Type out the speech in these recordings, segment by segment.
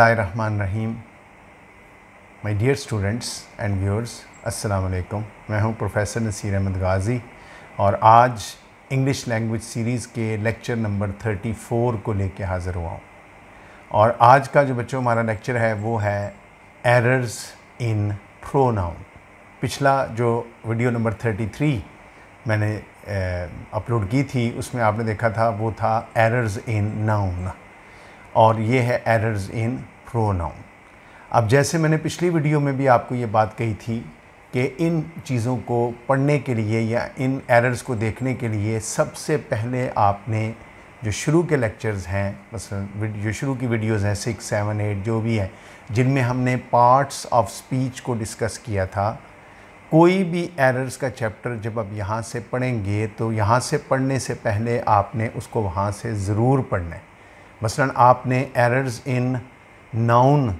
Rahim my dear students and viewers अस्सलाम वालेकुम मैं हूं प्रोफेसर नसीर अहमद गाज़ी और आज इंग्लिश लैंग्वेज सीरीज़ के लेक्चर नंबर 34 को लेके हाज़िर हुआ हूं और आज का जो बच्चों हमारा लेक्चर है वो है एरर्स इन प्रोनाउन पिछला जो वीडियो नंबर 33 मैंने अपलोड की थी उसमें आपने देखा था वो था एरर्स इन नाउन और ये है एरर्स इन प्रोनाउन अब जैसे मैंने पिछली वीडियो में भी आपको ये बात कही थी कि इन चीज़ों को पढ़ने के लिए या इन एरर्स को देखने के लिए सबसे पहले आपने जो शुरू के लेक्चर्स हैं मसलन जो शुरू की वीडियोस हैं सिक्स सेवन एट जो भी हैं जिनमें हमने पार्ट्स ऑफ स्पीच को डिस्कस किया था कोई भी एरर्स का चैप्टर जब आप यहाँ से पढ़ेंगे तो यहाँ से पढ़ने से पहले आपने उसको वहाँ से ज़रूर पढ़ना है मसलन आपने एरर्स इन नाउन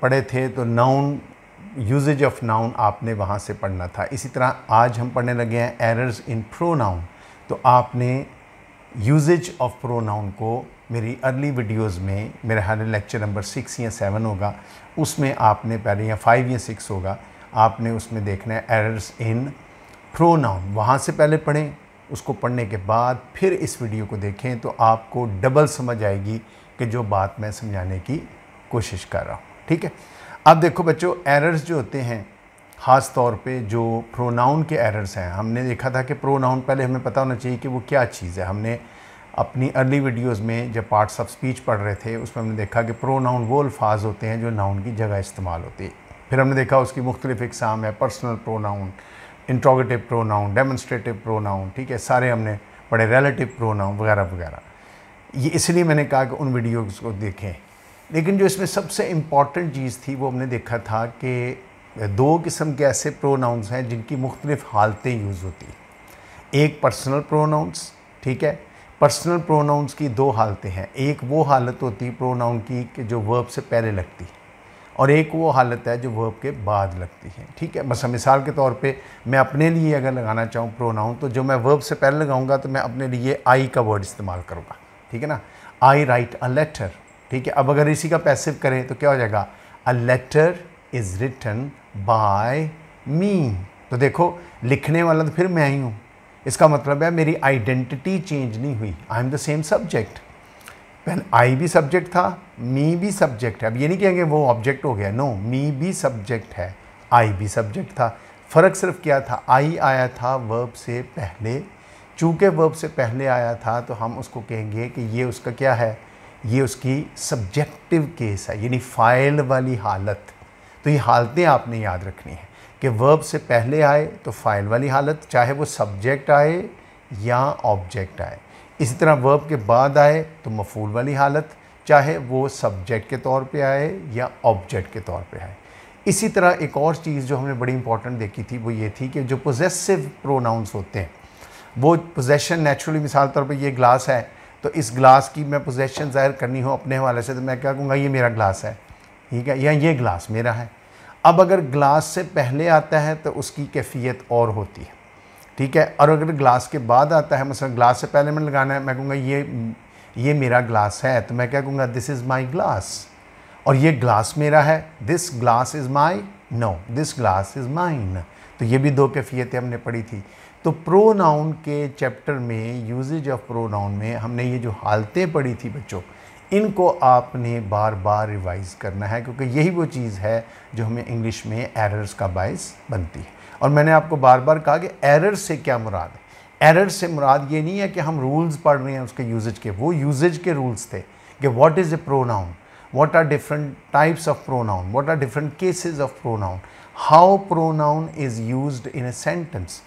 पढ़े थे तो नाउन यूजेज ऑफ नाउन आपने वहाँ से पढ़ना था इसी तरह आज हम पढ़ने लगे हैं एरर्स इन प्रो नाउन तो आपने यूजेज ऑफ प्रो नाउन को मेरी अर्ली वीडियोस में मेरे हाल लेक्चर नंबर सिक्स या सेवन होगा उसमें आपने पहले या फाइव या सिक्स होगा आपने उसमें देखना है एरर्स इन प्रो नाउन वहाँ से पहले पढ़ें उसको पढ़ने के बाद फिर इस वीडियो को देखें तो आपको डबल समझ आएगी कि जो बात मैं समझाने की कोशिश कर रहा हूँ ठीक है अब देखो बच्चों एरर्स जो होते हैं ख़ास तौर पे जो प्रोनाउन के एरर्स हैं हमने देखा था कि प्रोनाउन पहले हमें पता होना चाहिए कि वो क्या चीज़ है हमने अपनी अर्ली वीडियोस में जब पार्ट्स ऑफ स्पीच पढ़ रहे थे उसमें हमने देखा कि प्रोनाउन वो अल्फाज होते हैं जो नाउन की जगह इस्तेमाल होती है फिर हमने देखा उसकी मुख्तलिफ़ इकसाम है personal pronoun interrogative pronoun demonstrative pronoun ठीक है सारे हमने पढ़े रिलेटिव प्रोनाउन वगैरह वगैरह ये इसलिए मैंने कहा कि उन वीडियोज़ को देखें लेकिन जो इसमें सबसे इम्पॉर्टेंट चीज़ थी वो हमने देखा था कि दो किस्म के ऐसे प्रोनाउंस हैं जिनकी मुख्तलिफ़ हालतें यूज़ होती एक पर्सनल प्रोनाउंस ठीक है पर्सनल प्रोनाउंस की दो हालतें हैं एक वो हालत होती प्रोनाउन की कि जो वर्ब से पहले लगती है और एक वो हालत है जो वर्ब के बाद लगती है ठीक है बस मिसाल के तौर पे मैं अपने लिए अगर लगाना चाहूँ प्रोनाउन तो जो मैं वर्ब से पहले लगाऊंगा तो मैं अपने लिए आई का वर्ड इस्तेमाल करूँगा ठीक है ना आई राइट अ लेटर ठीक है अब अगर इसी का पैसिव करें तो क्या हो जाएगा a letter is written by me तो देखो लिखने वाला तो फिर मैं ही हूँ इसका मतलब है मेरी आइडेंटिटी चेंज नहीं हुई I am the same subject पहले आई भी सब्जेक्ट था मी भी सब्जेक्ट है अब ये नहीं कहेंगे वो ऑब्जेक्ट हो गया नो मी भी सब्जेक्ट है आई भी सब्जेक्ट था फ़र्क सिर्फ क्या था आई आया था वर्ब से पहले चूँकि वर्ब से पहले आया था तो हम उसको कहेंगे कि ये उसका क्या है ये उसकी सब्जेक्टिव केस है यानी फ़ाइल वाली हालत तो ये हालतें आपने याद रखनी है कि वर्ब से पहले आए तो फ़ाइल वाली हालत चाहे वो सब्जेक्ट आए या ऑब्जेक्ट आए इसी तरह वर्ब के बाद आए तो मफूल वाली हालत चाहे वो सब्जेक्ट के तौर पे आए या ऑब्जेक्ट के तौर पे आए इसी तरह एक और चीज़ जो हमने बड़ी इंपॉर्टेंट देखी थी वो ये थी कि जो पोजेसिव प्रोनाउंस होते हैं वो पोजेशन नेचुरली मिसाल तौर पर ये ग्लास है तो इस ग्लास की मैं पोजेशन ज़ाहिर करनी हो अपने हवाले से तो मैं क्या कहूँगा ये मेरा ग्लास है ठीक है या ये ग्लास मेरा है अब अगर ग्लास से पहले आता है तो उसकी कैफियत और होती है ठीक है और अगर ग्लास के बाद आता है मसलन ग्लास से पहले मैं लगाना है मैं कहूँगा ये ये मेरा ग्लास है तो मैं क्या कहूँगा दिस इज़ माई ग्लास और ये ग्लास मेरा है this glass is my no this glass is mine तो ये भी दो कैफियतें हमने पढ़ी थी तो नाउन के चैप्टर में यूजेज ऑफ नाउन में हमने ये जो हालतें पढ़ी थी बच्चों इनको आपने बार बार रिवाइज़ करना है क्योंकि यही वो चीज़ है जो हमें इंग्लिश में एरर्स का बायस बनती है और मैंने आपको बार बार कहा कि एरर से क्या मुराद है एरर से मुराद ये नहीं है कि हम रूल्स पढ़ रहे हैं उसके यूजेज के वो यूजेज के रूल्स थे कि what is a pronoun what are different types of pronoun what are different cases of pronoun how pronoun is use in a sentence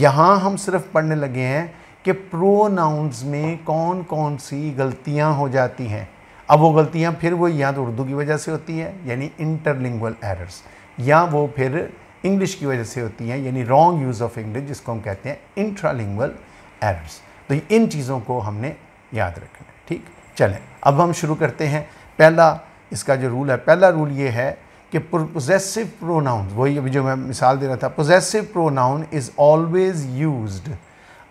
यहाँ हम सिर्फ पढ़ने लगे हैं कि प्रोनाउंस में कौन कौन सी गलतियाँ हो जाती हैं अब वो गलतियाँ फिर वो या तो उर्दू की वजह से होती हैं यानी इंटरलिंगल एरर्स या वो फिर इंग्लिश की वजह से होती हैं यानी रॉन्ग यूज़ ऑफ इंग्लिश जिसको हम कहते हैं इंट्रालिंगल एरर्स तो इन चीज़ों को हमने याद रखना है ठीक चलें अब हम शुरू करते हैं पहला इसका जो रूल है पहला रूल ये है कि पोजेसिव प्रोनाउन वही अभी जो मैं मिसाल दे रहा था possessive pronoun is always used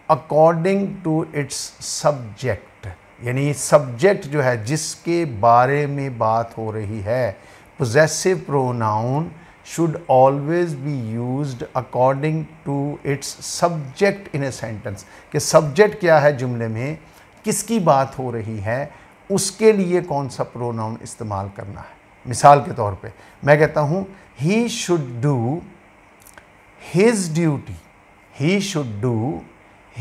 according to its subject यानी सब्जेक्ट जो है जिसके बारे में बात हो रही है possessive pronoun should always be used according to its subject in a sentence कि subject क्या है जुमले में किसकी बात हो रही है उसके लिए कौन सा pronoun इस्तेमाल करना है मिसाल के तौर पे मैं कहता हूँ he should do his duty he should do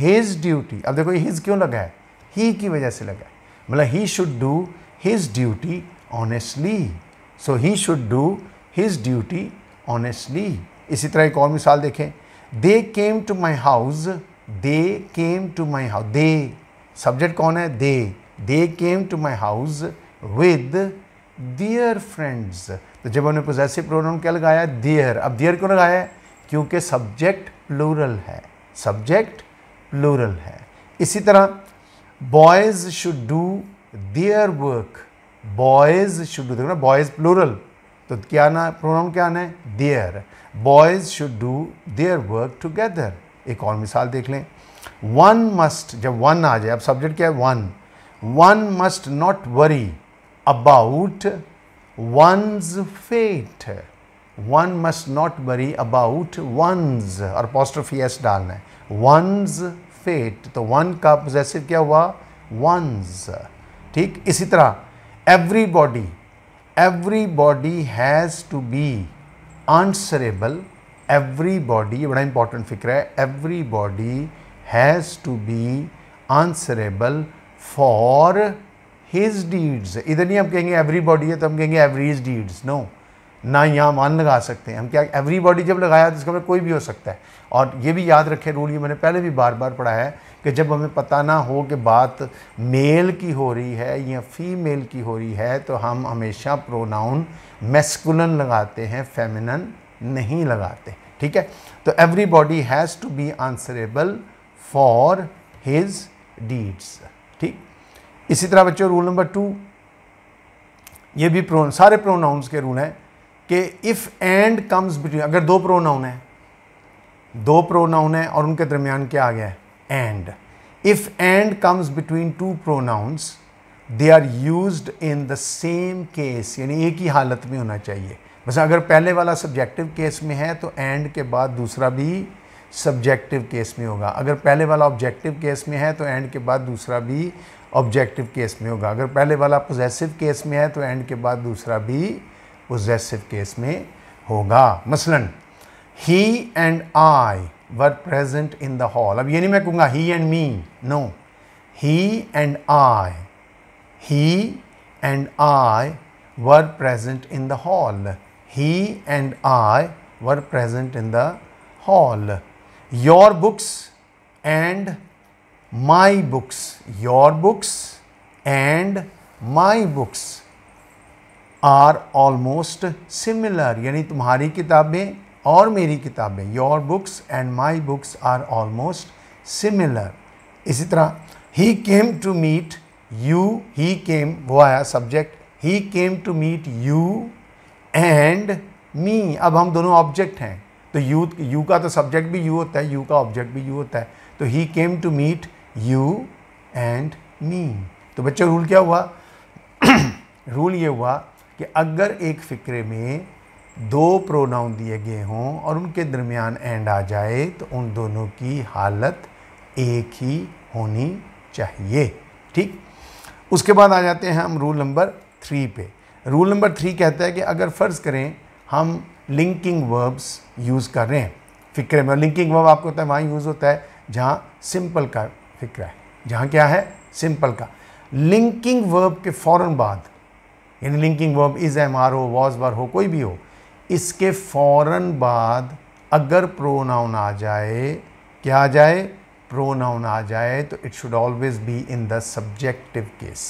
his duty अब देखो हिज क्यों लगा है ही की वजह से लगा है मतलब he should do his duty honestly so he should do his duty honestly इसी तरह एक और मिसाल देखें they came to my house they came to my house they subject कौन है they they came to my house with their friends तो जब हमने पोजेसिव प्रोनाउन क्या लगाया दियर अब दियर क्यों लगाया क्योंकि सब्जेक्ट प्लूरल है सब्जेक्ट प्लूरल है इसी तरह boys should do their work boys should do देखो ना बॉयज़ प्लूरल तो क्या ना प्रोनाउन क्या आना है their boys should do their work together एक और मिसाल देख लें वन मस्ट जब वन आ जाए अब सब्जेक्ट क्या है one one must not worry about one's fate one must not worry about one's और पॉस्ट्रोफी एस डालना है वंस फेट तो वन का पोजेसिव क्या हुआ वंस ठीक इसी तरह everybody everybody has to be answerable everybody ये बड़ा इंपॉर्टेंट फिक्र है everybody has to be answerable for his deeds इधर नहीं हम कहेंगे एवरीबॉडी है तो हम कहेंगे एवरीज डीड्स नो ना यहाँ मान लगा सकते हैं हम क्या एवरीबॉडी जब लगाया तो इसका मतलब कोई भी हो सकता है और ये भी याद रखें रूल ये मैंने पहले भी बार बार पढ़ा है कि जब हमें पता ना हो कि बात मेल की हो रही है या फीमेल की हो रही है तो हम हमेशा प्रोनाउन मेस्कुलन लगाते हैं फेमिनन नहीं लगाते ठीक है तो everybody has to be answerable for his deeds ठीक इसी तरह बच्चों रूल नंबर टू ये भी प्रो सारे प्रोनाउंस के रूल हैं कि इफ़ एंड कम्स बिटवीन अगर दो प्रोनाउन हैं दो प्रोनाउन हैं और उनके दरमियान क्या आ गया है and. If and comes between two pronouns, they are use in the same case यानी एक ही हालत में होना चाहिए बस अगर पहले वाला सब्जेक्टिव केस में है तो एंड के बाद दूसरा भी सब्जेक्टिव केस में होगा अगर पहले वाला ऑब्जेक्टिव केस में है तो एंड के बाद दूसरा भी ऑब्जेक्टिव केस में होगा अगर पहले वाला पोजेसिव केस में है तो एंड के बाद दूसरा भी पोजेसिव केस में होगा मसलन he and I were present in the hall अब ये नहीं मैं कहूँगा he and me no he and I he and I were present in the hall he and I were present in the hall your books and my books your books and my books are almost similar यानी तुम्हारी किताबें और मेरी किताबें your books and my books are almost similar इसी तरह ही came to meet you he came वो आया subject he came to meet you and me अब हम दोनों ऑब्जेक्ट हैं तो यू यू का तो सब्जेक्ट भी यू होता है यू का ऑब्जेक्ट भी यू होता है तो he came to meet you and me तो बच्चों रूल क्या हुआ रूल ये हुआ कि अगर एक फ़िक्रे में दो प्रोनाउन दिए गए हों और उनके दरमियान एंड आ जाए तो उन दोनों की हालत एक ही होनी चाहिए ठीक उसके बाद आ जाते हैं हम रूल नंबर थ्री पे रूल नंबर थ्री कहता है कि अगर फ़र्ज़ करें हम लिंकिंग वर्ब्स यूज़ कर रहे हैं फ़िक्र में लिंकिंग वर्ब आपको होता है वहाँ यूज़ होता है जहाँ सिंपल का फ़िक्र है जहाँ क्या है सिंपल का लिंकिंग वर्ब के फ़ौर बाद यानी linking verb is am are हो वॉज वर हो कोई भी हो इसके फ़ौर बाद अगर प्रोनाउन आ जाए क्या आ जाए प्रोनाउन आ जाए तो it should always be in the subjective case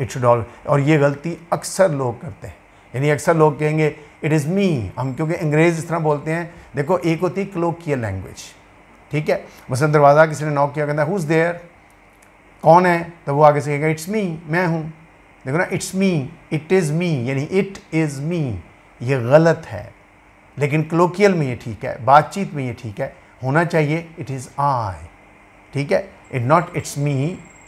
it should all और ये गलती अक्सर लोग करते हैं यानी अक्सर लोग कहेंगे इट इज़ मी हम क्योंकि अंग्रेज़ इस तरह बोलते हैं देखो एक होती है क्लोकियल लैंग्वेज ठीक है मसल दरवाज़ा किसी ने नॉक किया कहता है इज़ देयर कौन है तो वो आगे से कहेगा इट्स मी मैं हूँ देखो ना it's me it is me यानी इट इज़ मी ये गलत है लेकिन क्लोकियल में ये ठीक है बातचीत में ये ठीक है होना चाहिए इट इज़ आई ठीक है it not it's me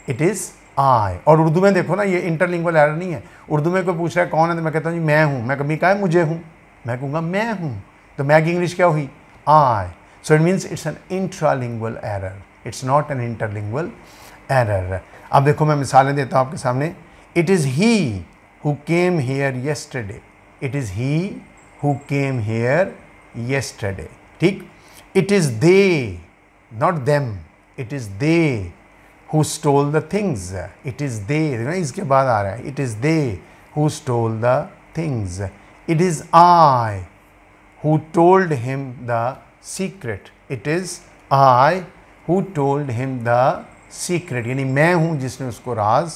it is I और उर्दू में देखो ना ये इंटरलिंगुअल एरर नहीं है उर्दू में कोई पूछ रहा है कौन है तो मैं कहता हूँ जी मैं हूँ मैं कभी कहा है मुझे हूँ मैं कहूँगा मैं हूँ तो की इंग्लिश क्या हुई I so it means it's an intralingual error it's not an interlingual error अब देखो मैं मिसालें देता हूँ आपके सामने it is he who came here yesterday it is he who came here yesterday ठीक it is they not them it is they who stole the things it is they इसके बाद आ रहा है it is they who stole the things it is I who told him the secret it is I who told him the secret यानी मैं हूं जिसने उसको राज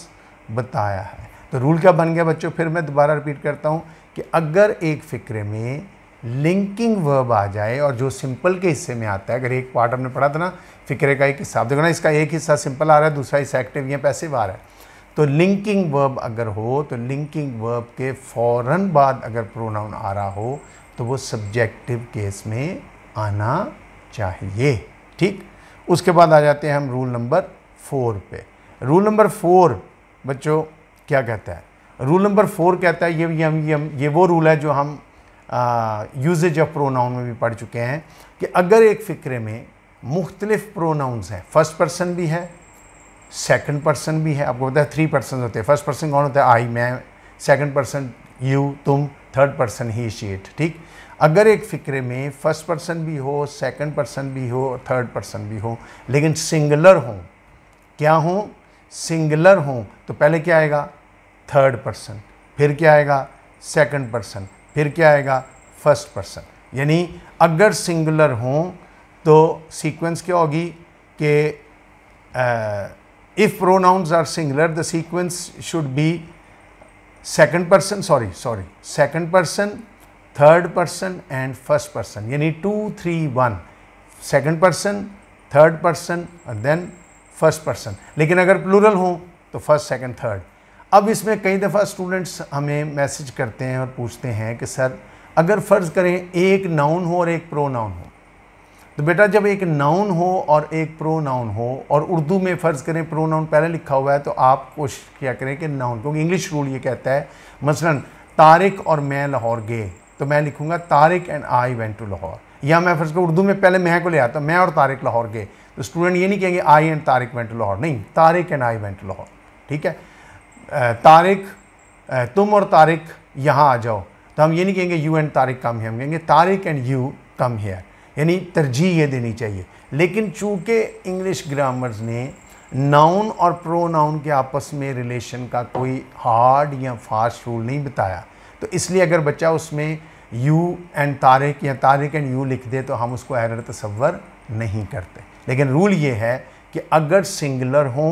बताया है तो रूल क्या बन गया बच्चों फिर मैं दोबारा रिपीट करता हूं कि अगर एक फ़िक्रे में लिंकिंग वर्ब आ जाए और जो सिंपल के हिस्से में आता है अगर एक पार्ट हमने पढ़ा था ना फ़िक्रे का एक हिस्सा देखो ना इसका एक हिस्सा सिंपल आ रहा है दूसरा हिस्सा एक्टिव या पैसिव आ रहा है तो लिंकिंग वर्ब अगर हो तो लिंकिंग वर्ब के फ़ौर बाद अगर प्रोनाउन आ रहा हो तो वो सब्जेक्टिव केस में आना चाहिए ठीक उसके बाद आ जाते हैं हम रूल नंबर फोर पे रूल नंबर फोर बच्चों क्या कहता है रूल नंबर फोर कहता है ये ये, ये, ये वो रूल है जो हम यूजेज ऑफ प्रोनाउन में भी पढ़ चुके हैं कि अगर एक फ़िक्रे में मुख्तलिफ प्रोनाउंस हैं फ़र्स्ट पर्सन भी है सेकंड पर्सन भी है आपको पता है थ्री पर्सन होते हैं फर्स्ट पर्सन कौन होता है आई मैं सेकंड पर्सन यू तुम थर्ड पर्सन ही शेट ठीक अगर एक फ़िक्रे में फ़र्स्ट पर्सन भी हो सेकंड पर्सन भी हो थर्ड पर्सन भी हो लेकिन सिंगुलर हों क्या हों सिंगुलर हों तो पहले क्या आएगा थर्ड पर्सन फिर क्या आएगा सेकंड पर्सन फिर क्या आएगा फर्स्ट पर्सन यानी अगर सिंगुलर हों तो सीक्वेंस क्या होगी कि if pronouns are singular the sequence should be second person sorry sorry second person third person and first person यानी two three one second person third person then first person लेकिन अगर plural हों तो first second third अब इसमें कई दफ़ा students हमें मैसेज करते हैं और पूछते हैं कि सर अगर फ़र्ज़ करें एक नाउन हो और एक प्रो नाउन हो तो बेटा जब एक नाउन हो और एक प्रो नाउन हो और उर्दू में फ़र्ज़ करें प्रो नाउन पहले लिखा हुआ है तो आप कोशिश किया करें कि नाउन क्योंकि इंग्लिश रूल ये कहता है मसलन तारिक और मैं लाहौर गए तो मैं लिखूँगा Tariq and I went to Lahore या मैं फ़र्ज़ करूँ उर्दू में पहले मैं को ले आता मैं और तारिक लाहौर गए तो स्टूडेंट ये नहीं कहेंगे I and Tariq went to Lahore नहीं Tariq and I went to Lahore ठीक है तारिक तुम और तारिक यहाँ आ जाओ तो हम ये नहीं कहेंगे यू एंड तारिक कम है हम कहेंगे तारिक एंड यू कम है यानी तरजीह ये देनी चाहिए लेकिन चूंकि इंग्लिश ग्रामर्स ने नाउन और प्रो नाउन के आपस में रिलेशन का कोई हार्ड या फास्ट रूल नहीं बताया तो इसलिए अगर बच्चा उसमें यू एंड तारिक या तारिक एंड यू लिख दे तो हम उसको एरर तस्वर नहीं करते लेकिन रूल ये है कि अगर सिंगुलर हों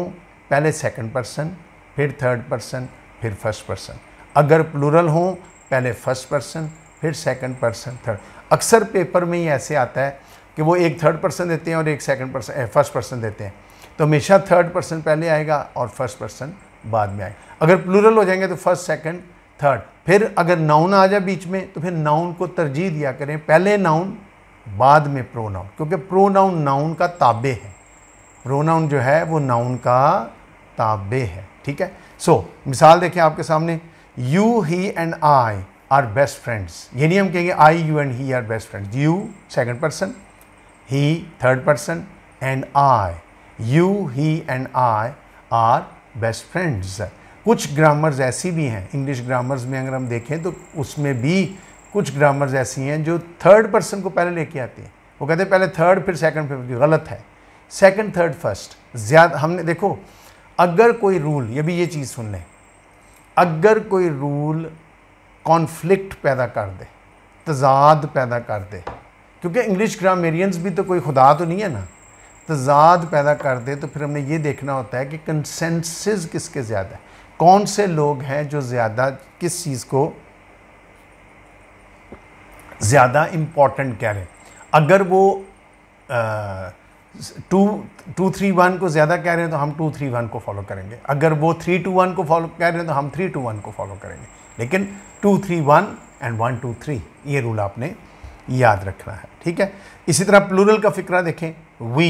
पहले सेकंड पर्सन फिर थर्ड पर्सन फिर फर्स्ट पर्सन अगर प्लूरल हों पहले फर्स्ट पर्सन फिर सेकंड पर्सन थर्ड अक्सर पेपर में ही ऐसे आता है कि वो एक थर्ड पर्सन देते हैं और एक सेकंड पर्सन फर्स्ट पर्सन देते हैं तो हमेशा थर्ड पर्सन पहले आएगा और फर्स्ट पर्सन बाद में आएगा अगर प्लूरल हो जाएंगे तो फर्स्ट सेकंड थर्ड फिर अगर नाउन आ जाए बीच में तो फिर नाउन को तरजीह दिया करें पहले नाउन बाद में प्रो नाउन क्योंकि प्रो नाउन नाउन का ताबे है प्रो नाउन जो है वो नाउन का ताबे है ठीक है सो so, मिसाल देखें आपके सामने you he and I are best friends ये नहीं हम कहेंगे I you and he are best friends you second person he third person and I you he and I are best friends कुछ grammars ऐसी भी हैं इंग्लिश ग्रामर्स में अगर हम देखें तो उसमें भी कुछ ग्रामर्स ऐसी हैं जो थर्ड पर्सन को पहले लेके आते हैं वो कहते हैं पहले थर्ड फिर सेकंड फिर गलत है सेकंड थर्ड फर्स्ट ज़्यादा हमने देखो अगर कोई रूल ये भी ये चीज़ सुन लें अगर कोई रूल कॉन्फ्लिक्ट पैदा कर दे तजाद पैदा कर दे क्योंकि इंग्लिश ग्रामेरियंस भी तो कोई खुदा तो नहीं है ना तजाद पैदा कर दे तो फिर हमने ये देखना होता है कि कंसेंसस किसके ज़्यादा है कौन से लोग हैं जो ज़्यादा किस चीज़ को ज़्यादा इम्पॉर्टेंट कह रहे हैं अगर वो आ, टू टू थ्री वन को ज़्यादा कह रहे हैं तो हम टू थ्री वन को फॉलो करेंगे अगर वो थ्री टू वन को फॉलो कह रहे हैं तो हम थ्री टू वन को फॉलो करेंगे लेकिन two three one and one two three ये रूल आपने याद रखना है ठीक है इसी तरह प्लूरल का फिक्रा देखें वी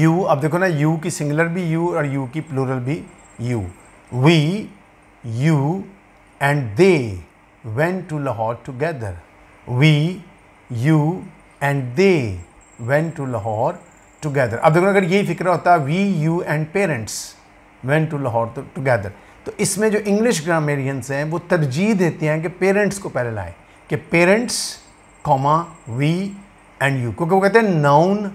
यू अब देखो ना यू की सिंगुलर भी यू और यू की प्लूरल भी you we you and they went to Lahore together we you and they went to Lahore together अब देखो अगर यही फिक्र होता we you and parents went to Lahore together तो इसमें जो इंग्लिश ग्रामेरियंस हैं वो तरजीह देते हैं कि पेरेंट्स को पहले लाए कि parents comma we and you क्योंकि वो कहते हैं नाउन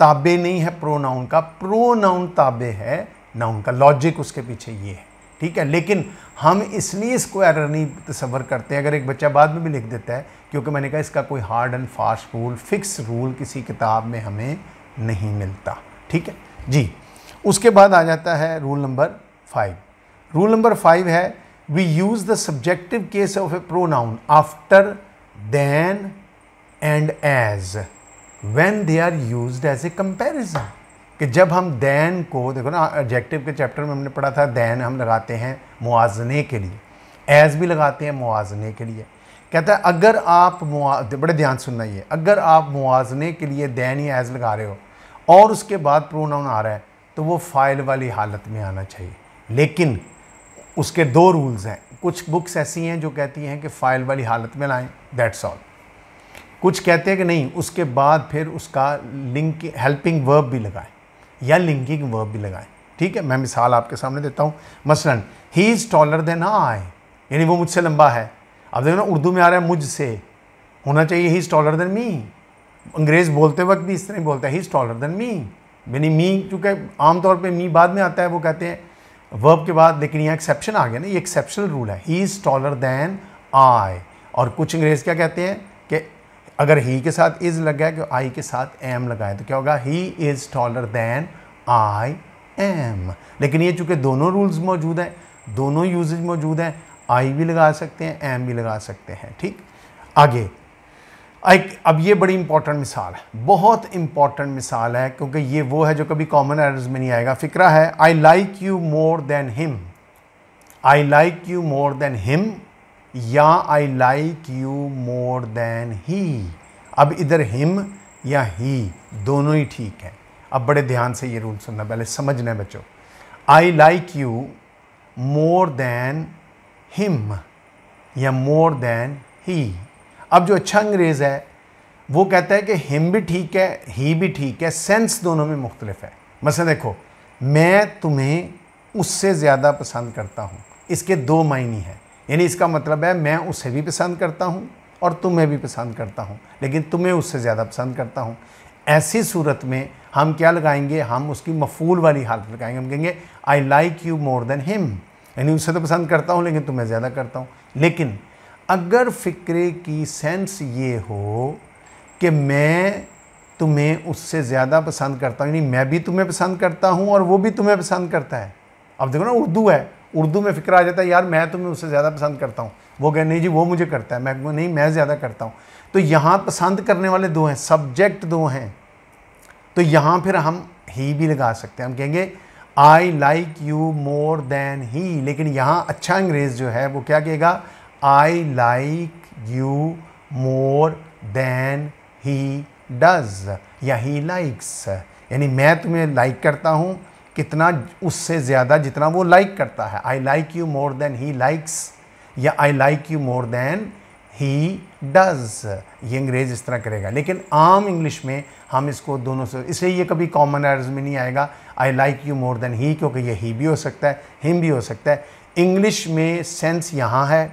ताबे नहीं है प्रोनाउन का प्रोनाउन ताबे है नाउन का लॉजिक उसके पीछे ये है ठीक है लेकिन हम इसलिए इसको एरर नहीं तस्वर करते हैं अगर एक बच्चा बाद में भी लिख देता है क्योंकि मैंने कहा इसका कोई hard and fast rule fix rule किसी किताब में हमें नहीं मिलता ठीक है जी उसके बाद आ जाता है rule number five rule number five है we use the subjective case of a pronoun after than and as when they are use as a comparison कि जब हम दैन को देखो ना एडजेक्टिव के चैप्टर में हमने पढ़ा था दैन हम लगाते हैं मुआजने के लिए एज़ भी लगाते हैं मुआजने के लिए कहता है अगर आप बड़े ध्यान सुनना ये अगर आप मुआजने के लिए दैन या एज़ लगा रहे हो और उसके बाद प्रोनाउन आ रहा है तो वो फाइल वाली हालत में आना चाहिए लेकिन उसके दो रूल्स हैं कुछ बुक्स ऐसी हैं जो कहती हैं कि फ़ाइल वाली हालत में लाएं दैट्स ऑल कुछ कहते हैं कि नहीं उसके बाद फिर उसका लिंक हेल्पिंग वर्ब भी लगाएं या लिंकिंग वर्ब भी लगाएं ठीक है मैं मिसाल आपके सामने देता हूँ मसलन he is taller than I यानी वो मुझसे लंबा है अब देखो ना उर्दू में आ रहा है मुझसे होना चाहिए he is taller than me अंग्रेज़ बोलते वक्त भी इस तरह बोलता है he is taller than me यानी मी चूँकि आमतौर पर मी बाद में आता है वो कहते हैं वर्ब के बाद लेकिन यहाँ एक्सेप्शन आ गया ना ये एक्सेप्शनल रूल है he is taller than I और कुछ अंग्रेज़ क्या कहते हैं अगर ही के साथ इज़ लग गया कि आई के साथ एम लगाए तो क्या होगा he is taller than I am लेकिन ये चूंकि दोनों रूल्स मौजूद हैं दोनों यूजेज मौजूद हैं आई भी लगा सकते हैं एम भी लगा सकते हैं ठीक आगे एक अब ये बड़ी इंपॉर्टेंट मिसाल है बहुत इंपॉर्टेंट मिसाल है क्योंकि ये वो है जो कभी कॉमन एरर्स में नहीं आएगा फिक्रा है I like you more than him I like you more than him या I like you more than he अब इधर हिम या ही दोनों ही ठीक है अब बड़े ध्यान से ये रूल सुनना पहले समझना है बच्चों I like you more than him या मोर देन ही अब जो अच्छा अंग्रेज़ है वो कहता है कि हिम भी ठीक है ही भी ठीक है सेंस दोनों में मुख्तलिफ है मसला देखो मैं तुम्हें उससे ज़्यादा पसंद करता हूँ इसके दो मायने हैं यानी इसका मतलब है मैं उसे भी पसंद करता हूँ और तुम्हें भी पसंद करता हूँ लेकिन तुम्हें उससे ज़्यादा पसंद करता हूँ ऐसी सूरत में हम क्या लगाएंगे हम उसकी मफूल वाली हालत लगाएंगे हम कहेंगे I like you more than him यानी उससे तो पसंद करता हूँ लेकिन तुम्हें ज़्यादा करता हूँ लेकिन अगर फ़िक्रे की सेंस ये हो कि मैं तुम्हें उससे ज़्यादा पसंद करता हूँ यानी मैं भी तुम्हें पसंद करता हूँ और वो भी तुम्हें पसंद करता है अब देखो ना उर्दू है उर्दू में फिक्र आ जाता है यार मैं तुम्हें उससे ज़्यादा पसंद करता हूँ वो कह नहीं जी वो मुझे करता है मैं नहीं मैं ज़्यादा करता हूँ तो यहाँ पसंद करने वाले दो हैं सब्जेक्ट दो हैं तो यहाँ फिर हम ही भी लगा सकते हैं हम कहेंगे I like you more than he लेकिन यहाँ अच्छा अंग्रेज़ जो है वो क्या कहेगा I like you more than he does या ही लाइक्स यानी मैं तुम्हें लाइक करता हूँ कितना उससे ज़्यादा जितना वो लाइक करता है I like you more than he likes या I like you more than he does ये अंग्रेज़ इस तरह करेगा लेकिन आम इंग्लिश में हम इसको दोनों से इसलिए ये कभी कॉमन अर्ज में नहीं आएगा I like you more than he क्योंकि ये ही भी हो सकता है हिम भी हो सकता है इंग्लिश में सेंस यहाँ है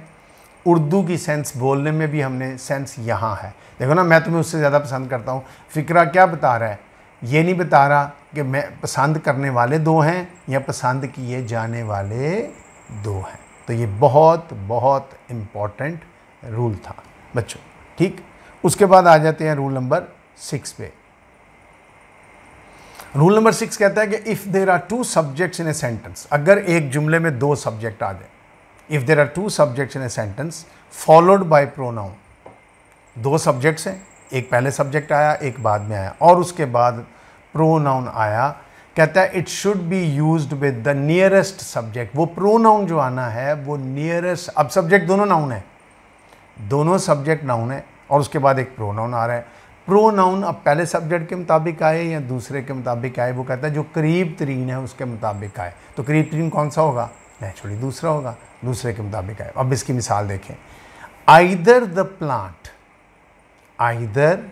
उर्दू की सेंस बोलने में भी हमने सेंस यहाँ है देखो ना मैं तुम्हें उससे ज़्यादा पसंद करता हूँ फ़िक्रा क्या बता रहा है ये नहीं बता रहा कि मैं पसंद करने वाले दो हैं या पसंद किए जाने वाले दो हैं तो ये बहुत बहुत इम्पॉर्टेंट रूल था बच्चों ठीक उसके बाद आ जाते हैं रूल नंबर सिक्स पे रूल नंबर सिक्स कहता है कि if there are two subjects in a sentence अगर एक जुमले में दो सब्जेक्ट आ जाए if there are two subjects in a sentence followed by pronoun दो सब्जेक्ट्स हैं एक पहले सब्जेक्ट आया एक बाद में आया और उसके बाद प्रोनाउन आया कहता है it should be use with the nearest subject वो प्रोनाउन जो आना है वो नियरेस्ट अब सब्जेक्ट दोनों नाउन है दोनों सब्जेक्ट नाउन है और उसके बाद एक प्रोनाउन आ रहा है प्रोनाउन अब पहले सब्जेक्ट के मुताबिक आए या दूसरे के मुताबिक आए वो कहता है जो करीब तरीन है उसके मुताबिक आए तो करीब तरीन कौन सा होगा नेचुरली दूसरा होगा दूसरे के मुताबिक आए अब इसकी मिसाल देखें either the plant either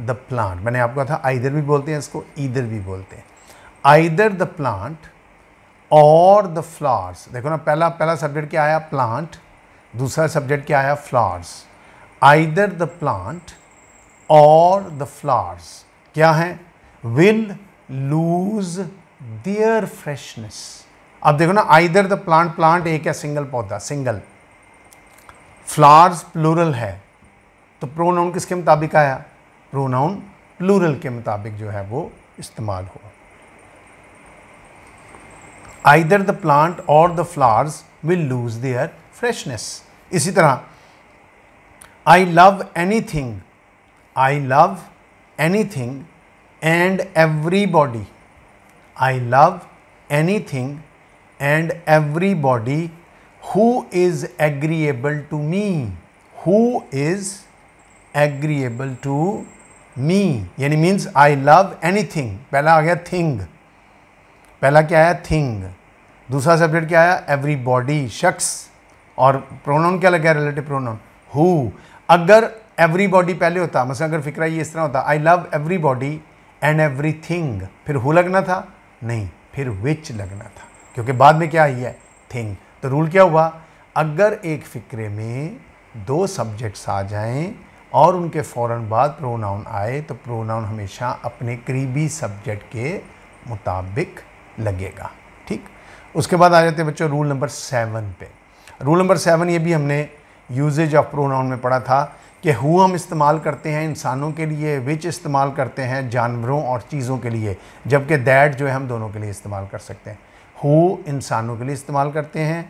the plant मैंने आपको कहा था आइदर भी बोलते हैं इसको ईदर भी बोलते हैं आइदर द प्लांट और द फ्लावर्स देखो ना पहला पहला सब्जेक्ट क्या आया प्लांट दूसरा सब्जेक्ट क्या आया फ्लावर्स आइदर द प्लांट और द फ्लावर्स क्या हैं विल लूज दियर फ्रेशनेस अब देखो ना आइदर द प्लांट प्लांट एक है सिंगल पौधा सिंगल फ्लावर्स प्लूरल है तो प्रोनाउन किसके मुताबिक आया प्रोनाउन प्लूरल के मुताबिक जो है वो इस्तेमाल हो आइदर द प्लांट और the flowers will lose their freshness इसी तरह I love anything I love anything and everybody I love anything and everybody who is agreeable to me who is agreeable to me यानी means I love anything पहला आ गया thing पहला क्या आया thing दूसरा subject क्या आया एवरी बॉडी शख्स और प्रोनाउन क्या लग गया रिलेटिव प्रोनाउन हु अगर एवरी बॉडी पहले होता मसलन अगर फिक्रा ये इस तरह होता I love everybody and everything फिर हु लगना था नहीं फिर विच लगना था क्योंकि बाद में क्या आई है थिंग तो रूल क्या हुआ अगर एक फिक्रे में दो सब्जेक्ट्स आ जाएं और उनके फ़ौर बाद प्रोनाउन आए तो प्रोनाउन हमेशा अपने करीबी सब्जेक्ट के मुताबिक लगेगा ठीक उसके बाद आ जाते हैं बच्चों रूल नंबर सेवन पे रूल नंबर सेवन ये भी हमने यूजेज ऑफ प्रोनाउन में पढ़ा था कि हु हम इस्तेमाल करते हैं इंसानों के लिए विच इस्तेमाल करते हैं जानवरों और चीज़ों के लिए जबकि दैट जो है हम दोनों के लिए इस्तेमाल कर सकते हैं हु इंसानों के लिए इस्तेमाल करते हैं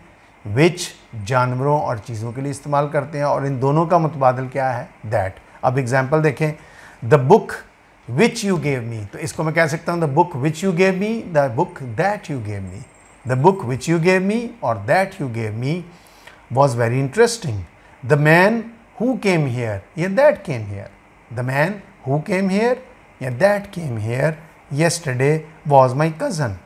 विच जानवरों और चीज़ों के लिए इस्तेमाल करते हैं और इन दोनों का मुतबादल क्या है दैट अब एग्ज़ाम्पल देखें the book which you gave me तो इसको मैं कह सकता हूँ the book which you gave me the book that you gave me the book which you gave me और that you gave me was very interesting the man who came here या that came here the man who came here या that came here yesterday was my cousin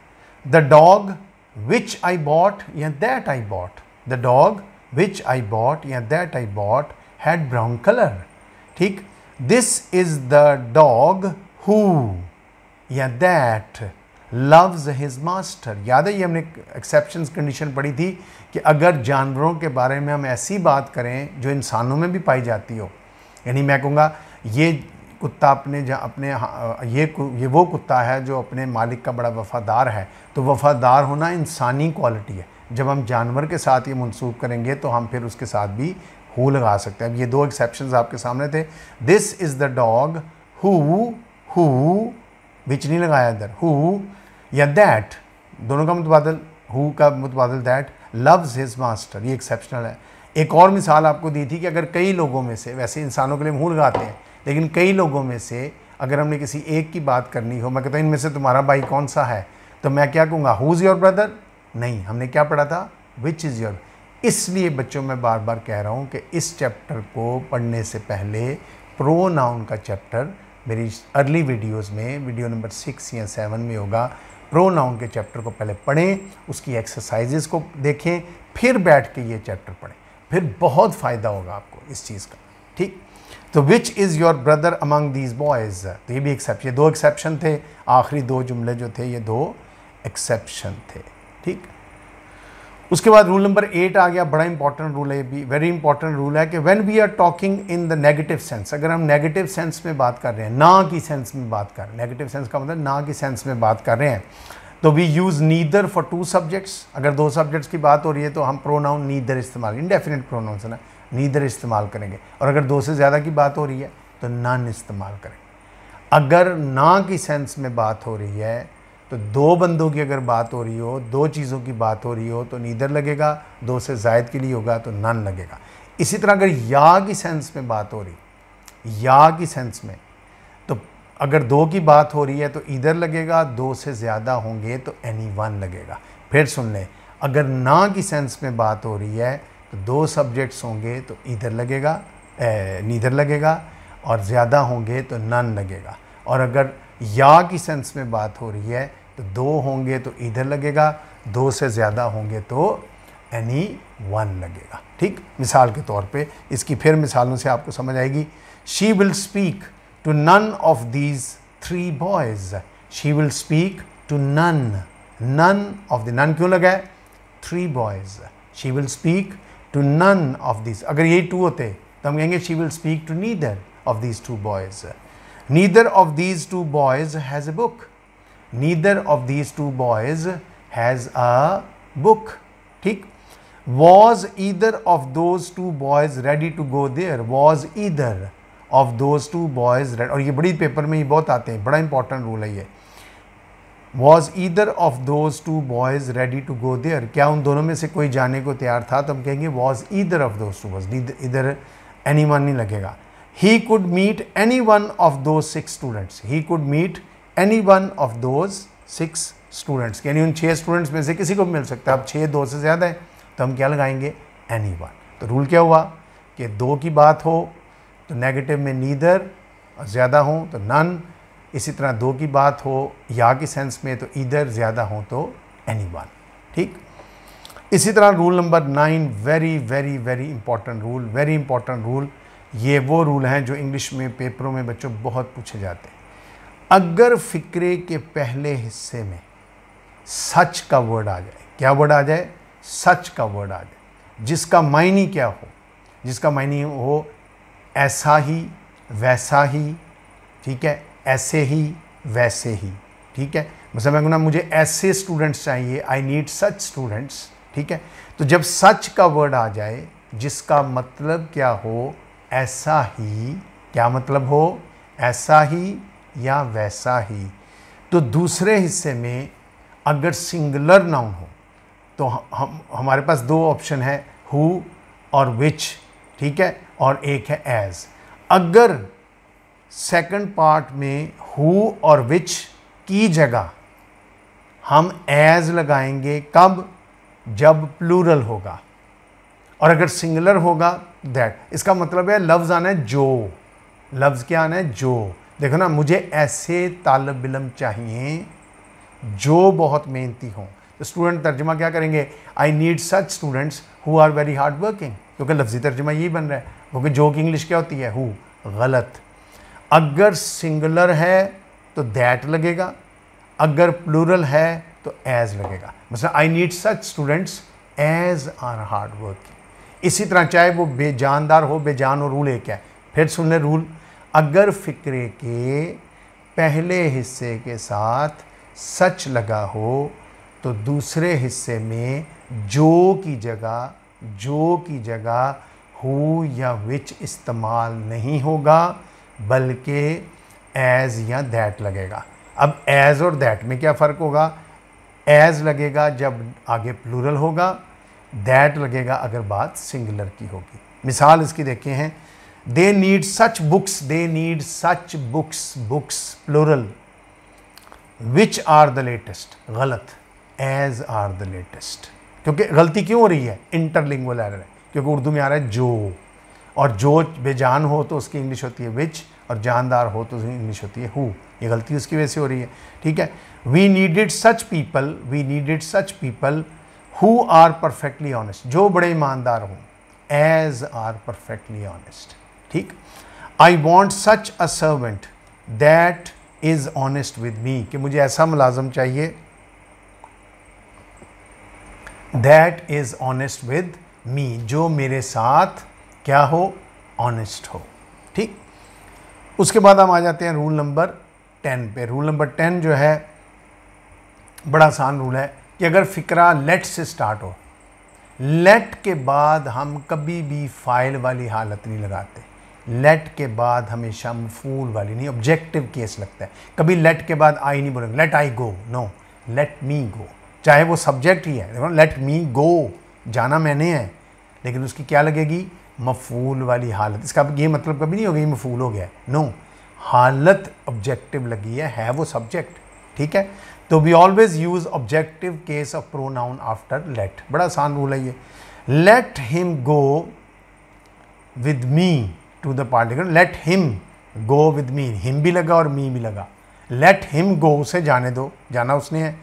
the dog which I bought या that I bought. The dog which I bought या that I bought had brown color. ठीक This is the dog who या that loves his master. याद है ये हमने exception condition पढ़ी थी कि अगर जानवरों के बारे में हम ऐसी बात करें जो इंसानों में भी पाई जाती हो यानी मैं कहूँगा ये कुत्ता अपने जहाँ अपने ये ये वो कुत्ता है जो अपने मालिक का बड़ा वफ़ादार है तो वफ़ादार होना इंसानी क्वालिटी है जब हम जानवर के साथ ये मनसूब करेंगे तो हम फिर उसके साथ भी हु लगा सकते हैं अब ये दो एक्सेप्शन आपके सामने थे this is the dog who who which नहीं लगाया इधर हु या दैट दोनों का मुतबादल हु का मुतबादल दैट लव्स हिज मास्टर ये एक्सेप्शनल है एक और मिसाल आपको दी थी कि अगर कई लोगों में से वैसे इंसानों के लिए मुँह लगाते हैं लेकिन कई लोगों में से अगर हमने किसी एक की बात करनी हो मैं कहता हूँ इनमें से तुम्हारा भाई कौन सा है तो मैं क्या कहूँगा हु इज़ योर ब्रदर नहीं हमने क्या पढ़ा था विच इज़ योर इसलिए बच्चों मैं बार बार कह रहा हूँ कि इस चैप्टर को पढ़ने से पहले प्रो नाउन का चैप्टर मेरी अर्ली वीडियोस में वीडियो नंबर सिक्स या सेवन में होगा प्रो नाउन के चैप्टर को पहले पढ़ें उसकी एक्सरसाइजेस को देखें फिर बैठ के ये चैप्टर पढ़ें फिर बहुत फ़ायदा होगा आपको इस चीज़ का ठीक तो which is your brother among these boys तो ये भी एक्सेप्शन दो एक्सेप्शन थे आखिरी दो जुमले जो थे ये दो एक्सेप्शन थे ठीक उसके बाद रूल नंबर एट आ गया बड़ा इंपॉर्टेंट रूल है भी वेरी इंपॉर्टेंट रूल है कि when we are talking in the negative sense अगर हम नेगेटिव सेंस में बात कर रहे हैं ना की सेंस में बात कर रहे हैं नेगेटिव सेंस का मतलब ना की सेंस में बात कर रहे हैं तो we use neither for two subjects अगर दो सब्जेक्ट्स की बात हो रही है तो हम प्रोनाउन नीदर इस्तेमाल इंडेफिनेट प्रोनाउंस है ना नीदर इस्तेमाल करेंगे और अगर दो से ज़्यादा की बात हो रही है तो नन इस्तेमाल करेंगे अगर ना की सेंस में बात हो रही है तो दो बंदों की अगर बात हो रही हो दो चीज़ों की बात हो रही हो तो नीदर लगेगा दो से जायद के लिए होगा तो नन लगेगा इसी तरह अगर या की सेंस में बात हो रही या की सेंस में तो अगर दो की बात हो रही है तो इधर लगेगा दो से ज़्यादा होंगे तो एनी वन लगेगा फिर सुन लें अगर ना की सेंस में बात हो रही है तो दो सब्जेक्ट्स होंगे तो इधर लगेगा नीधर लगेगा और ज़्यादा होंगे तो नन लगेगा और अगर या की सेंस में बात हो रही है तो दो होंगे तो इधर लगेगा दो से ज़्यादा होंगे तो एनी वन लगेगा ठीक मिसाल के तौर पे इसकी फिर मिसालों से आपको समझ आएगी she will speak to none of these three boys she will speak to none none of the none क्यों लगा है three boys she will speak to none of this अगर यही टू होते तो हम कहेंगे she will speak to neither of these two boys neither of these two boys has a book neither of these two boys has a book ठीक was either of those two boys ready to go there was either of those two boys और ये बड़ी paper में ही बहुत आते हैं बड़ा important rule है ये was either of those two boys ready to go there क्या उन दोनों में से कोई जाने को तैयार था तो हम कहेंगे was either of those two boys इधर एनी वन नहीं लगेगा he could meet any one of those six students he could meet any one of those six students यानी उन छः स्टूडेंट्स में से किसी को भी मिल सकता है अब छः दो से ज़्यादा हैं तो हम क्या लगाएंगे एनी वन तो रूल क्या हुआ कि दो की बात हो तो नेगेटिव में नीदर और ज़्यादा हो तो नन इसी तरह दो की बात हो या के सेंस में तो इधर ज़्यादा हो तो एनी वन ठीक इसी तरह rule number nine very very very important rule very important rule ये वो रूल हैं जो इंग्लिश में पेपरों में बच्चों बहुत पूछे जाते हैं अगर फ़िक्रे के पहले हिस्से में सच का वर्ड आ जाए क्या वर्ड आ जाए सच का वर्ड आ जाए जिसका मायने क्या हो जिसका मायने हो ऐसा ही वैसा ही ठीक है ऐसे ही वैसे ही ठीक है मतलब मैं कहूँ मुझे ऐसे स्टूडेंट्स चाहिए आई नीड सच स्टूडेंट्स ठीक है तो जब सच का वर्ड आ जाए जिसका मतलब क्या हो ऐसा ही क्या मतलब हो ऐसा ही या वैसा ही तो दूसरे हिस्से में अगर सिंगुलर नाउन हो तो हम हमारे पास दो ऑप्शन है हु और विच ठीक है और एक है एज अगर सेकंड पार्ट में हु और विच की जगह हम एज लगाएंगे कब जब प्लूरल होगा और अगर सिंगुलर होगा दैट इसका मतलब है लफ्ज़ आना है जो लफ्ज़ क्या आना है जो देखो ना मुझे ऐसे तालब इलम चाहिए जो बहुत मेहनती हों तो स्टूडेंट तर्जमा क्या करेंगे I need such students who are very hard working क्योंकि लफ्ज़ी तर्जमा यही बन रहा है क्योंकि जो की इंग्लिश क्या होती है हु गलत अगर सिंगुलर है तो दैट लगेगा अगर प्लूरल है तो एज लगेगा मतलब I need such students as are hard working इसी तरह चाहे वो बेजानदार हो बेजान हो रूल एक है फिर सुन ले रूल अगर फिक्रे के पहले हिस्से के साथ सच लगा हो तो दूसरे हिस्से में जो की जगह जो की जगह हु या विच इस्तेमाल नहीं होगा बल्कि एज़ या दैट लगेगा अब एज़ और दैट में क्या फ़र्क होगा एज़ लगेगा जब आगे प्लूरल होगा दैट लगेगा अगर बात सिंगुलर की होगी मिसाल इसकी देखे हैं they need such books they need such books books plural which are the latest गलत एज आर द लेटेस्ट क्योंकि गलती क्यों हो रही है इंटरलिंगुअल एरर है क्योंकि उर्दू में आ रहा है जो और जो बेजान हो तो उसकी इंग्लिश होती है विच और जानदार हो तो उसकी इंग्लिश होती है हु ये गलती उसकी वजह से हो रही है ठीक है we needed such people we needed such people who are perfectly honest जो बड़े ईमानदार हों एज आर परफेक्टली ऑनेस्ट ठीक I want such a servant that is honest with me कि मुझे ऐसा मुलाजम चाहिए that is honest with me जो मेरे साथ क्या हो ऑनेस्ट हो ठीक उसके बाद हम आ जाते हैं रूल नंबर टेन पे रूल नंबर टेन जो है बड़ा आसान रूल है कि अगर फिक्रा लेट से स्टार्ट हो लेट के बाद हम कभी भी फाइल वाली हालत नहीं लगाते लेट के बाद हमेशा मफूल वाली नहीं ऑब्जेक्टिव केस लगता है कभी लेट के बाद आई नहीं बोलेंगे let I go no let me go चाहे वो सब्जेक्ट ही है देखो लेट मी गो जाना मैंने है लेकिन उसकी क्या लगेगी मफूल वाली हालत इसका ये मतलब कभी नहीं हो गई मफूल हो गया नो no. हालत ऑब्जेक्टिव लगी है है वो सब्जेक्ट ठीक है तो we always use objective case of pronoun after let बड़ा आसान रूल है ये let him go with me to the particle let him go with me him भी लगा और मी भी लगा लेट हिम गो उसे जाने दो जाना उसने है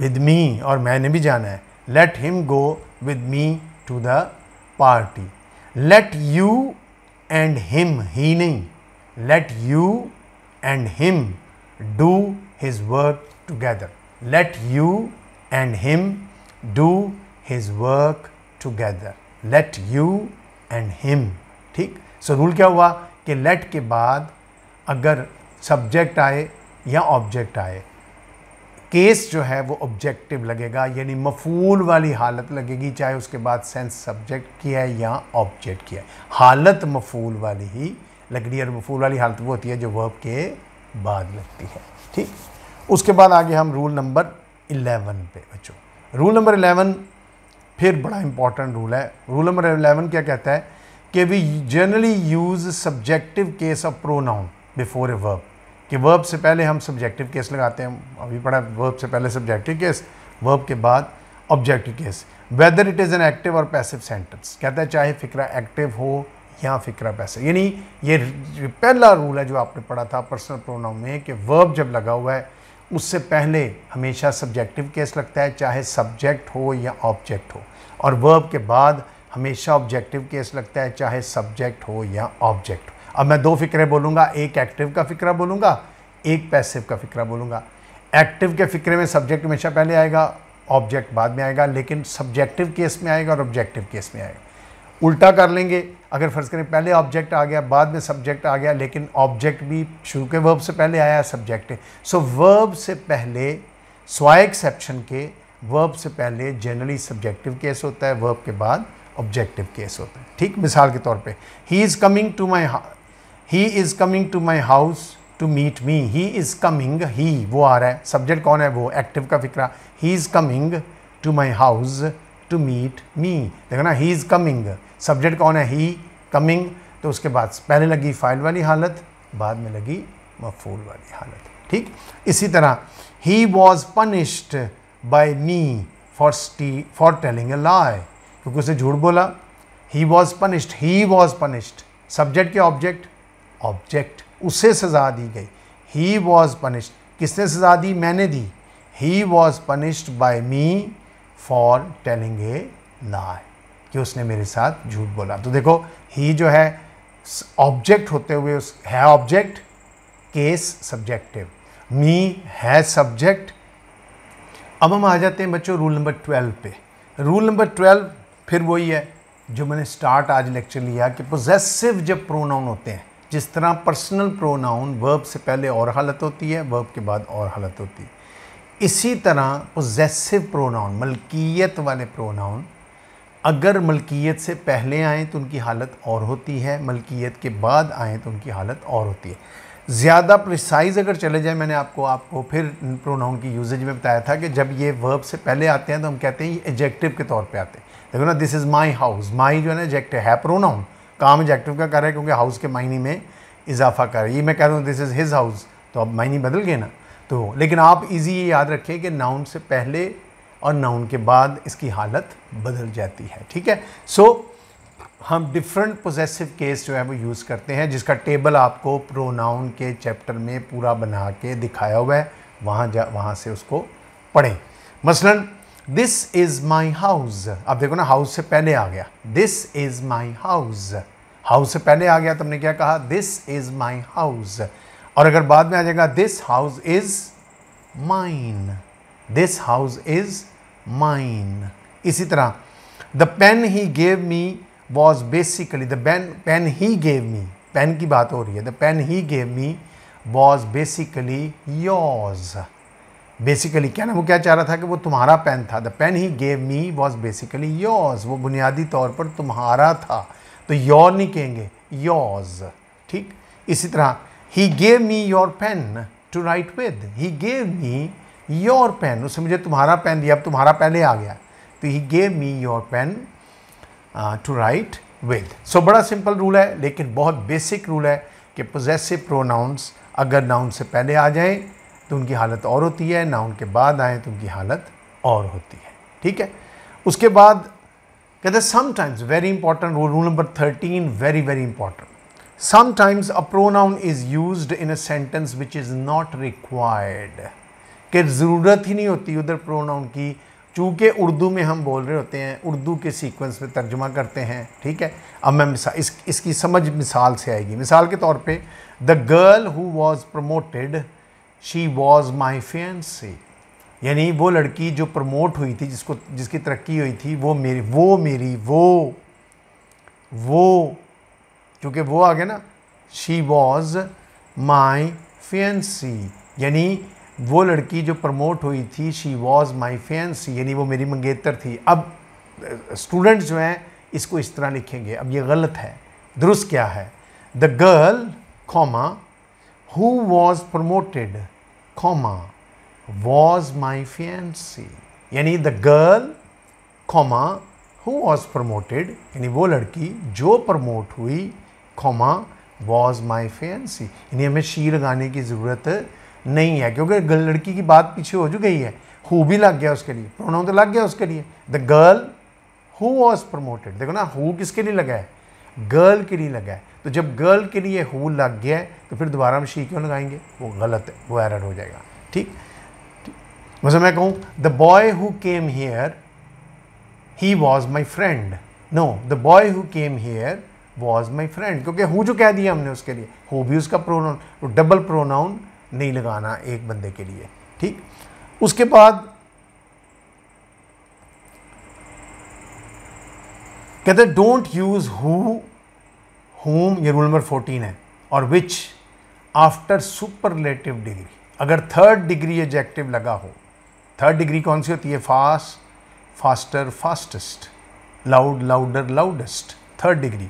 विद मी और मैंने भी जाना है let him go with me to the party let you and him ही नहीं let you and him do his work together let you and him do his work together let you and him ठीक so rule क्या हुआ कि late के बाद अगर subject आए या ऑब्जेक्ट आए केस जो है वो ऑब्जेक्टिव लगेगा यानी मफूल वाली हालत लगेगी चाहे उसके बाद सेंस सब्जेक्ट की है या ऑब्जेक्ट की है हालत मफूल वाली ही लगनी है और मफूल वाली हालत वो होती है जो वर्ब के बाद लगती है ठीक उसके बाद आगे हम रूल नंबर इलेवन पे बच्चों रूल नंबर इलेवन फिर बड़ा इंपॉर्टेंट रूल है रूल नंबर इलेवन क्या कहता है कि we generally use subjective case of pronoun before a verb कि वर्ब से पहले हम सब्जेक्टिव केस लगाते हैं अभी पढ़ा वर्ब से पहले सब्जेक्टिव केस वर्ब के बाद objective case whether it is an active और पैसिव सेंटेंस कहता है चाहे फिक्रा एक्टिव हो या फिक्रा पैसिव यानी ये पहला रूल है जो आपने पढ़ा था पर्सनल प्रोनाउन में कि वर्ब जब लगा हुआ है उससे पहले हमेशा सब्जेक्टिव केस लगता है चाहे सब्जेक्ट हो या ऑब्जेक्ट हो और वर्ब के बाद हमेशा ऑब्जेक्टिव केस लगता है चाहे सब्जेक्ट हो या ऑब्जेक्ट हो अब मैं दो फिक्रे बोलूँगा एक एक्टिव का फ़िक्रा बोलूँगा एक पैसिव का फ़िक्रा बोलूँगा एक्टिव के फ़िक्रे में सब्जेक्ट हमेशा पहले आएगा ऑब्जेक्ट बाद में आएगा लेकिन सब्जेक्टिव केस में आएगा और ऑब्जेक्टिव केस में आएगा उल्टा कर लेंगे अगर फ़र्ज़ करें पहले ऑब्जेक्ट आ गया बाद में सब्जेक्ट आ गया लेकिन ऑब्जेक्ट भी शुरू के वर्ब से पहले आया सब्जेक्ट सो वर्ब से पहले स्वाय एक्सेप्शन के वर्ब से पहले जनरली सब्जेक्टिव केस होता है वर्ब के बाद ऑब्जेक्टिव केस होता है ठीक मिसाल के तौर पे he is coming to my he is coming to my house to meet me he is coming he वो आ रहा है सब्जेक्ट कौन है वो एक्टिव का फिक्रा he is coming to my house to meet me देखो ना ही इज़ कमिंग सब्जेक्ट कौन है ही कमिंग तो उसके बाद पहले लगी फाइल वाली हालत बाद में लगी मफूल वाली हालत ठीक इसी तरह he was punished by me for स्टी फॉर टेलिंग ए लाई क्योंकि उसे झूठ बोला he was punished he was punished subject के ऑब्जेक्ट ऑब्जेक्ट उसे सज़ा दी गई ही वॉज पनिश्ड किसने सज़ा दी मैंने दी he was punished by me for telling a lie कि उसने मेरे साथ झूठ बोला तो देखो ही जो है ऑब्जेक्ट होते हुए उस है ऑब्जेक्ट केस सब्जेक्टिव मी है सब्जेक्ट अब हम आ जाते हैं बच्चों रूल नंबर ट्वेल्व पे रूल नंबर ट्वेल्व फिर वही है जो मैंने स्टार्ट आज लेक्चर लिया कि पोजेसिव जब प्रोनाउन होते हैं जिस तरह पर्सनल प्रोनाउन वर्ब से पहले और हालत होती है वर्ब के बाद और हालत होती है इसी तरह पोजेसिव प्रोनाउन मलकियत वाले प्रोनाउन अगर मलकियत से पहले आएँ तो उनकी हालत और होती है मलकियत के बाद आएँ तो उनकी हालत और होती है ज़्यादा प्रिसाइज अगर चले जाए मैंने आपको आपको फिर प्रोनाउन की यूजेज में बताया था कि जब ये वर्ब से पहले आते हैं तो हम कहते हैं ये एजेक्टिव के तौर पे आते हैं देखो ना this is my house my जो है ना एजेक्टिव है प्रोनाउन काम एडजेक्टिव का कर रहा है क्योंकि हाउस के मायने में इजाफा कर ये मैं कह रहा हूँ दिस इज़ हिज हाउस तो अब मायने बदल गए ना तो लेकिन आप इजी ये याद रखें कि नाउन से पहले और नाउन के बाद इसकी हालत बदल जाती है ठीक है सो so, हम डिफरेंट पोजेसिव केस जो है वो यूज़ करते हैं जिसका टेबल आपको प्रोनाउन के चैप्टर में पूरा बना के दिखाया हुआ है वहाँ जा वहाँ से उसको पढ़ें मसलन दिस इज माई हाउस अब देखो ना हाउस से पहले आ गया this is my house house से पहले आ गया तुमने क्या कहा दिस इज माई हाउस और अगर बाद में आ जाएगा this house is mine this house is mine इसी तरह the pen he gave me was basically then pen he gave me pen की बात हो रही है the pen he gave me was basically yours basically क्या ना वो क्या चाह रहा था कि वो तुम्हारा पेन था the pen he gave me was basically yours वो बुनियादी तौर पर तुम्हारा था तो योर नहीं कहेंगे योज ठीक इसी तरह he gave me your pen to write with he gave me your pen उसने मुझे तुम्हारा पेन दिया अब तुम्हारा पहले आ गया तो he gave me your pen to write with so बड़ा सिंपल रूल है लेकिन बहुत बेसिक रूल है कि पोजेसिव प्रोनाउंस अगर नाउन से पहले आ जाए तो उनकी हालत और होती है ना उनके बाद आए तो उनकी हालत और होती है ठीक है उसके बाद कहते हैं sometimes very important rule rule number thirteen very very important sometimes a pronoun is use in a sentence which is not required कि ज़रूरत ही नहीं होती उधर प्रोनाउन की चूँकि उर्दू में हम बोल रहे होते हैं उर्दू के सीक्वेंस में तर्जुमा करते हैं ठीक है अब मैं मिसा, इस, इसकी समझ मिसाल से आएगी मिसाल के तौर पे the girl who was promoted she was my fiancee यानी वो लड़की जो प्रमोट हुई थी जिसको जिसकी तरक्की हुई थी वो मेरी वो मेरी वो वो क्योंकि वो आ गया ना शी वॉज़ माई फियांसी यानी वो लड़की जो प्रमोट हुई थी शी वॉज़ माई फियांसी यानी वो मेरी मंगेतर थी अब स्टूडेंट्स जो हैं इसको इस तरह लिखेंगे अब ये गलत है दुरुस्त क्या है the girl comma who was promoted comma was my fiancee यानी the girl comma who was promoted यानी वो लड़की जो प्रमोट हुई कॉमा वॉज माई फैंसी यानी हमें शी लगाने की ज़रूरत नहीं है क्योंकि गर्ल लड़की की बात पीछे हो चुकी है हु भी लग गया उसके लिए प्रोनाउन तो लग गया उसके लिए the girl who was promoted देखो ना हु किसके लिए लगा है गर्ल के लिए लगा है तो जब गर्ल के लिए हु लग गया तो फिर दोबारा हम शी क्यों लगाएंगे वो गलत है वो एरर हो जाएगा ठीक वैसे मैं कहूँ the boy who came here he was my friend no the boy who came here was my friend क्योंकि हु जो कह दिया हमने उसके लिए हु भी उसका प्रोनाउन तो डबल प्रोनाउन नहीं लगाना एक बंदे के लिए ठीक उसके बाद कहते डोंट यूज हु होम ये रूल नंबर फोर्टीन है और विच आफ्टर सुपरलेटिव डिग्री अगर थर्ड डिग्री एजेक्टिव लगा हो थर्ड डिग्री कौन सी होती है fast faster fastest loud louder loudest third degree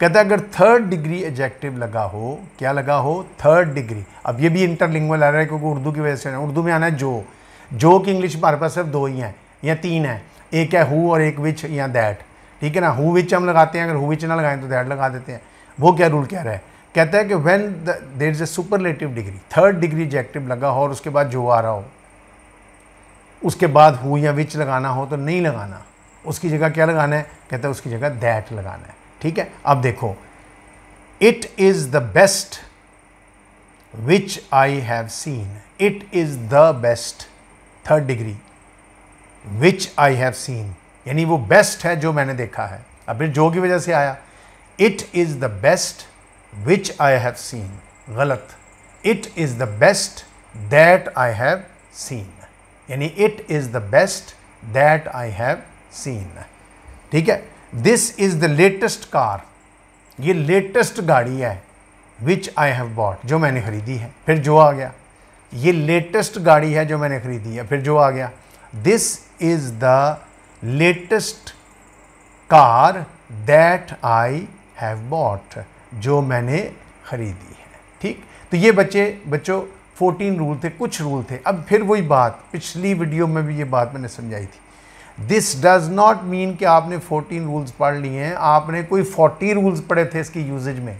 कहते हैं अगर थर्ड डिग्री एजेक्टिव लगा हो क्या लगा हो थर्ड डिग्री अब ये भी इंटरलिंगुअल आ रहा है क्योंकि उर्दू की वजह से उर्दू में आना है जो जो की इंग्लिश में हमारे पास सिर्फ दो ही हैं या तीन हैं एक है हु और एक विच या दैट ठीक है ना हु विच हम लगाते हैं अगर हु विच ना लगाएं तो दैट लगा देते हैं वो क्या रूल कह रहा है कहता है कि when there is a superlative degree third degree adjective लगा हो और उसके बाद जो आ रहा हो उसके बाद हु या विच लगाना हो तो नहीं लगाना उसकी जगह क्या लगाना है कहता है उसकी जगह दैट लगाना है ठीक है अब देखो it is the best which I have seen it is the best third degree which I have seen यानी वो बेस्ट है जो मैंने देखा है अब फिर जो की वजह से आया it is the best which I have seen गलत it is the best that I have seen यानी it is the best that I have seen ठीक है this is the latest car ये लेटेस्ट गाड़ी है विच आई हैव बॉट जो मैंने ख़रीदी है फिर जो आ गया ये लेटेस्ट गाड़ी है जो मैंने ख़रीदी है फिर जो आ गया this is the latest car that I have bought जो मैंने ख़रीदी है ठीक तो ये बच्चे बच्चों फोर्टीन रूल थे कुछ रूल थे अब फिर वही बात पिछली वीडियो में भी ये बात मैंने समझाई थी दिस डज नॉट मीन कि आपने फोर्टीन रूल्स पढ़ लिए हैं आपने कोई फोर्टी रूल्स पढ़े थे इसकी यूजेज में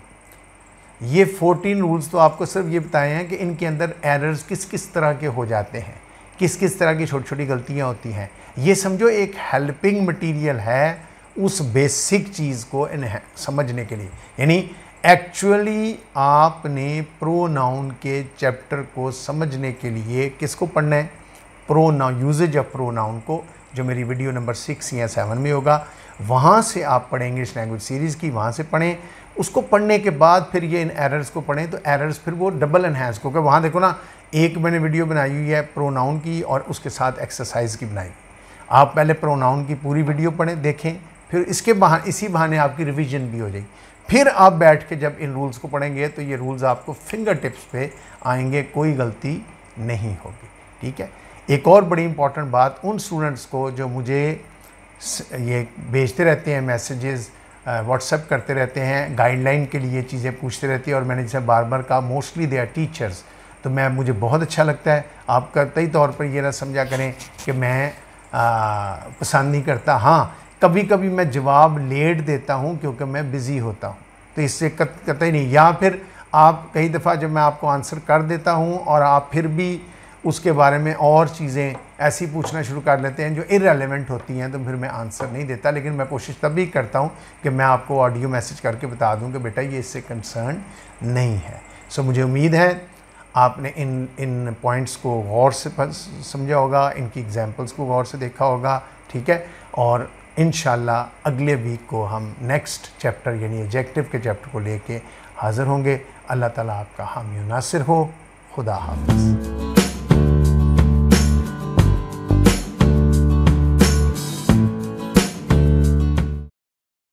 ये फोर्टीन रूल्स तो आपको सिर्फ ये बताए हैं कि इनके अंदर एरर्स किस किस तरह के हो जाते हैं किस किस तरह की छोटी छोटी गलतियाँ होती हैं ये समझो एक हेल्पिंग मटीरियल है उस बेसिक चीज़ को समझने के लिए यानी एक्चुअली आपने प्रोनाउन के चैप्टर को समझने के लिए किसको पढ़ना है प्रोनाउन यूजेज ऑफ प्रोनाउन को जो मेरी वीडियो नंबर सिक्स या सेवन में होगा वहाँ से आप पढ़ें इंग्लिश लैंग्वेज सीरीज़ की वहाँ से पढ़ें उसको पढ़ने के बाद फिर ये इन एरर्स को पढ़ें तो एरर्स फिर वो डबल इन्हेंस क्योंकि वहाँ देखो ना एक मैंने वीडियो बनाई हुई है प्रोनाउन की और उसके साथ एक्सरसाइज की बनाई आप पहले प्रोनाउन की पूरी वीडियो पढ़ें देखें फिर इसके बहाने इसी बहाने आपकी रिविजन भी हो जाएगी फिर आप बैठ के जब इन रूल्स को पढ़ेंगे तो ये रूल्स आपको फिंगर टिप्स पे आएंगे कोई गलती नहीं होगी ठीक है एक और बड़ी इंपॉर्टेंट बात उन स्टूडेंट्स को जो मुझे ये भेजते रहते हैं मैसेजेस व्हाट्सएप करते रहते हैं गाइडलाइन के लिए चीज़ें पूछते रहती हैं और मैंने जैसे बार बार कहा मोस्टली दे आर टीचर्स तो मैं मुझे बहुत अच्छा लगता है आप कतई तौर पर यह ना समझा करें कि मैं आ, पसंद नहीं करता हाँ कभी कभी मैं जवाब लेट देता हूँ क्योंकि मैं बिज़ी होता हूँ तो इससे कत नहीं या फिर आप कई दफ़ा जब मैं आपको आंसर कर देता हूँ और आप फिर भी उसके बारे में और चीज़ें ऐसी पूछना शुरू कर लेते हैं जो इरेलीवेंट होती हैं तो फिर मैं आंसर नहीं देता लेकिन मैं कोशिश तब भी करता हूँ कि मैं आपको ऑडियो मैसेज करके बता दूँ कि बेटा ये इससे कंसर्न नहीं है सो मुझे उम्मीद है आपने इन इन पॉइंट्स को गौर से समझा होगा इनकी एग्जांपल्स को गौर से देखा होगा ठीक है और इन अगले वीक को हम नेक्स्ट चैप्टर यानी एजेक्टिव के चैप्टर को लेके हाज़िर होंगे अल्लाह ताला आपका हामी नासिर हो खुदा हाफ़